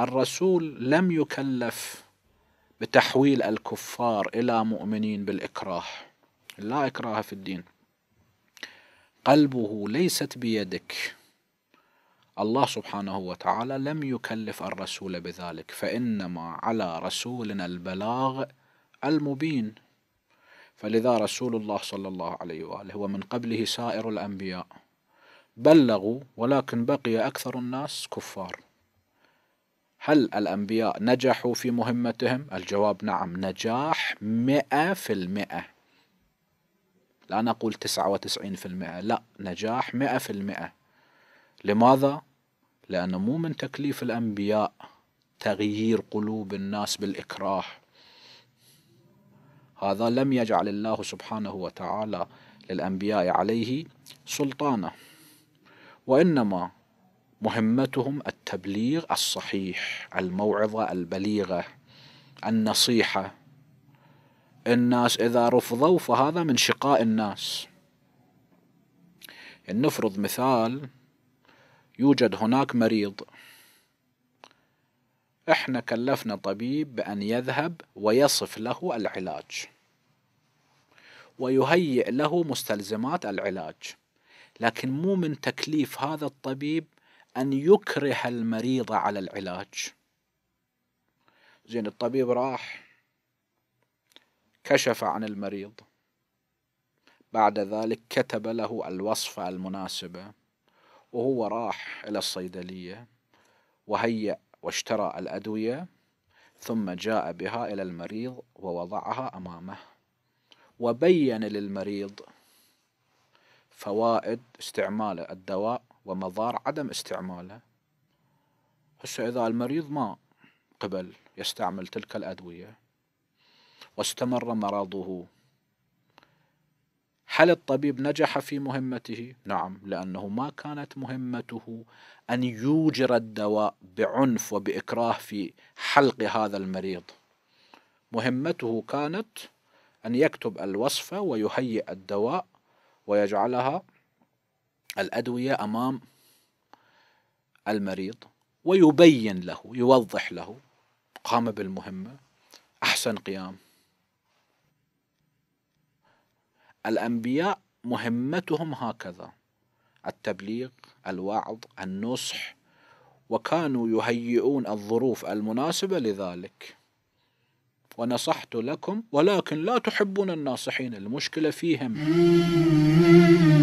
الرسول لم يكلف بتحويل الكفار الى مؤمنين بالاكراه لا اكراه في الدين قلبه ليست بيدك الله سبحانه وتعالى لم يكلف الرسول بذلك فانما على رسولنا البلاغ المبين فلذا رسول الله صلى الله عليه واله ومن قبله سائر الانبياء بلغوا ولكن بقي اكثر الناس كفار هل الأنبياء نجحوا في مهمتهم؟ الجواب نعم نجاح مئة في المئة لا نقول تسعة وتسعين في المئة لا نجاح مئة في المئة لماذا؟ لأنه مو من تكليف الأنبياء تغيير قلوب الناس بالإكراه هذا لم يجعل الله سبحانه وتعالى للأنبياء عليه سلطانه وإنما مهمتهم التبليغ الصحيح الموعظه البليغه النصيحه الناس اذا رفضوا فهذا من شقاء الناس إن نفرض مثال يوجد هناك مريض احنا كلفنا طبيب بان يذهب ويصف له العلاج ويهيئ له مستلزمات العلاج لكن مو من تكليف هذا الطبيب أن يكره المريض على العلاج زين الطبيب راح كشف عن المريض بعد ذلك كتب له الوصفة المناسبة وهو راح إلى الصيدلية وهيأ واشترى الأدوية ثم جاء بها إلى المريض ووضعها أمامه وبين للمريض فوائد استعمال الدواء ومضار عدم استعماله هسه إذا المريض ما قبل يستعمل تلك الأدوية واستمر مرضه هل الطبيب نجح في مهمته؟ نعم لأنه ما كانت مهمته أن يوجر الدواء بعنف وبإكراه في حلق هذا المريض مهمته كانت أن يكتب الوصفة ويهيئ الدواء ويجعلها الأدوية أمام المريض ويبين له يوضح له قام بالمهمة أحسن قيام الأنبياء مهمتهم هكذا التبليغ الوعظ النصح وكانوا يهيئون الظروف المناسبة لذلك ونصحت لكم ولكن لا تحبون الناصحين المشكلة فيهم